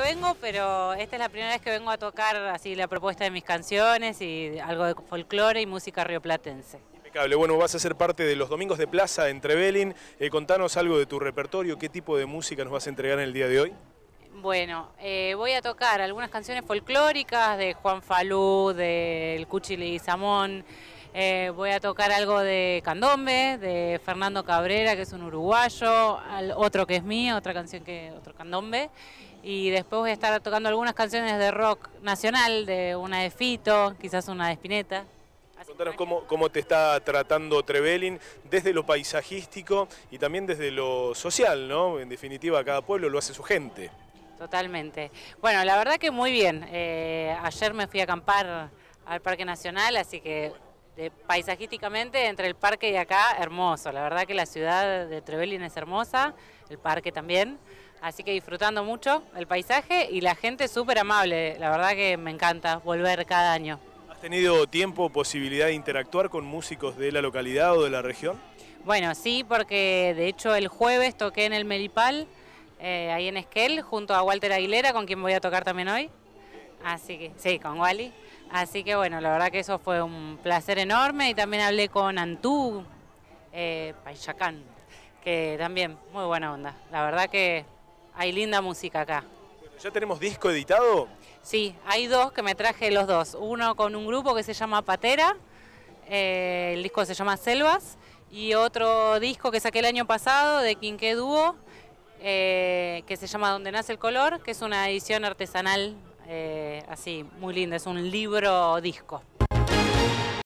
vengo, pero esta es la primera vez que vengo a tocar así la propuesta de mis canciones y algo de folclore y música rioplatense. Impecable. Bueno, vas a ser parte de los Domingos de Plaza entre Trevelin. Eh, contanos algo de tu repertorio, qué tipo de música nos vas a entregar en el día de hoy. Bueno, eh, voy a tocar algunas canciones folclóricas de Juan Falú, del y Samón. Eh, voy a tocar algo de Candombe, de Fernando Cabrera, que es un uruguayo, otro que es mío, otra canción que otro Candombe. Y después voy a estar tocando algunas canciones de rock nacional, de una de Fito, quizás una de Espineta. Contanos cómo, te está tratando Trevelin desde lo paisajístico y también desde lo social, ¿no? En definitiva, cada pueblo lo hace su gente. Totalmente. Bueno, la verdad que muy bien. Eh, ayer me fui a acampar al Parque Nacional, así que paisajísticamente entre el parque y acá, hermoso. La verdad que la ciudad de Trevelin es hermosa, el parque también. Así que disfrutando mucho el paisaje y la gente súper amable. La verdad que me encanta volver cada año. ¿Has tenido tiempo, o posibilidad de interactuar con músicos de la localidad o de la región? Bueno, sí, porque de hecho el jueves toqué en el Melipal, eh, ahí en Esquel, junto a Walter Aguilera, con quien voy a tocar también hoy. Así que, sí, con Wally. Así que bueno, la verdad que eso fue un placer enorme y también hablé con Antú eh, Payacán, que también muy buena onda. La verdad que hay linda música acá. ¿Ya tenemos disco editado? Sí, hay dos que me traje los dos. Uno con un grupo que se llama Patera, eh, el disco se llama Selvas, y otro disco que saqué el año pasado de Quinqué Dúo, eh, que se llama Donde Nace el Color, que es una edición artesanal eh, así, muy lindo, es un libro disco.